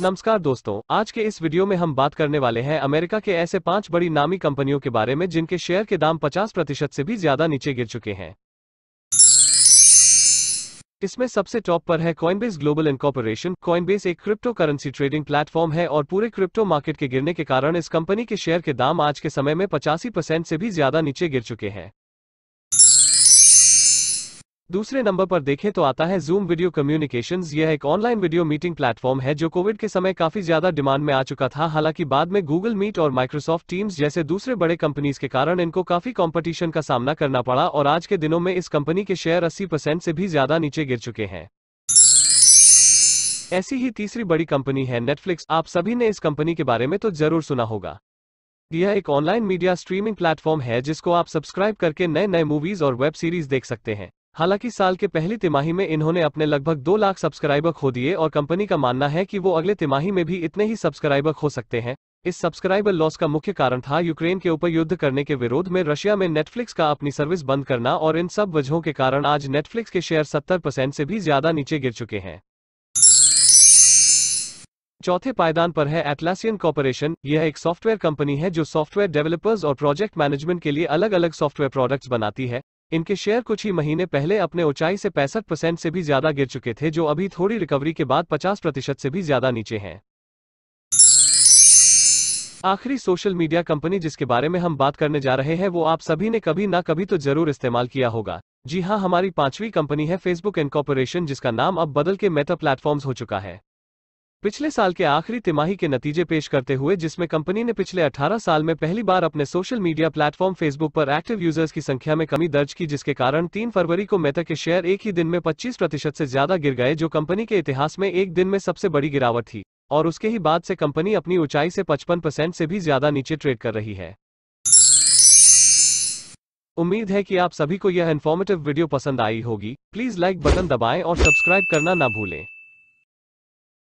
नमस्कार दोस्तों आज के इस वीडियो में हम बात करने वाले हैं अमेरिका के ऐसे पांच बड़ी नामी कंपनियों के बारे में जिनके शेयर के दाम 50 प्रतिशत से भी ज्यादा नीचे गिर चुके हैं इसमें सबसे टॉप पर है कॉइनबेस ग्लोबल इनकॉर्पोरेशन कॉइनबेस एक क्रिप्टो करेंसी ट्रेडिंग प्लेटफॉर्म है और पूरे क्रिप्टो मार्केट के गिरने के कारण इस कंपनी के शेयर के दाम आज के समय में पचासी परसेंट से भी ज्यादा नीचे गिर चुके हैं दूसरे नंबर पर देखें तो आता है जूम वीडियो कम्युनिकेशंस यह एक ऑनलाइन वीडियो मीटिंग प्लेटफॉर्म है जो कोविड के समय काफी ज्यादा डिमांड में आ चुका था हालांकि बाद में गूगल मीट और माइक्रोसॉफ्ट टीम्स जैसे दूसरे बड़े कंपनीज के कारण इनको काफी कंपटीशन का सामना करना पड़ा और आज के दिनों में इस कंपनी के शेयर 80 परसेंट से भी ज्यादा नीचे गिर चुके हैं ऐसी ही तीसरी बड़ी कंपनी है नेटफ्लिक्स आप सभी ने इस कंपनी के बारे में तो जरूर सुना होगा यह एक ऑनलाइन मीडिया स्ट्रीमिंग प्लेटफॉर्म है जिसको आप सब्सक्राइब करके नए नए मूवीज और वेब सीरीज देख सकते हैं हालांकि साल के पहली तिमाही में इन्होंने अपने लगभग दो लाख सब्सक्राइबर खो दिए और कंपनी का मानना है कि वो अगले तिमाही में भी इतने ही सब्सक्राइबर खो सकते हैं इस सब्सक्राइबर लॉस का मुख्य कारण था यूक्रेन के ऊपर युद्ध करने के विरोध में रशिया में नेटफ्लिक्स का अपनी सर्विस बंद करना और इन सब वजहों के कारण आज नेटफ्लिक्स के शेयर 70 परसेंट से भी ज्यादा नीचे गिर चुके हैं चौथे पायदान पर है एटलासियन कॉरपोरेशन यह एक सॉफ्टवेयर कंपनी है जो सॉफ्टवेयर डेवलपर्स और प्रोजेक्ट मैनेजमेंट के लिए अलग अलग सॉफ्टवेयर प्रोडक्ट्स बनाती है इनके शेयर कुछ ही महीने पहले अपने ऊंचाई से पैंसठ परसेंट से भी ज्यादा गिर चुके थे जो अभी थोड़ी रिकवरी के बाद 50 प्रतिशत से भी ज्यादा नीचे हैं आखिरी सोशल मीडिया कंपनी जिसके बारे में हम बात करने जा रहे हैं वो आप सभी ने कभी ना कभी तो जरूर इस्तेमाल किया होगा जी हाँ हमारी पांचवी कंपनी है फेसबुक इनकॉर्पोरेशन जिसका नाम अब बदल के मेटा प्लेटफॉर्म्स हो चुका है पिछले साल के आखिरी तिमाही के नतीजे पेश करते हुए जिसमें कंपनी ने पिछले 18 साल में पहली बार अपने सोशल मीडिया प्लेटफॉर्म फेसबुक पर एक्टिव यूजर्स की संख्या में कमी दर्ज की जिसके कारण 3 फरवरी को मेता के शेयर एक ही दिन में 25 प्रतिशत से ज्यादा गिर गए जो कंपनी के इतिहास में एक दिन में सबसे बड़ी गिरावट थी और उसके ही बाद से कंपनी अपनी ऊंचाई से पचपन परसेंट से भी ज्यादा नीचे ट्रेड कर रही है उम्मीद है कि आप सभी को यह इन्फॉर्मेटिव वीडियो पसंद आई होगी प्लीज लाइक बटन दबाएं और सब्सक्राइब करना ना भूलें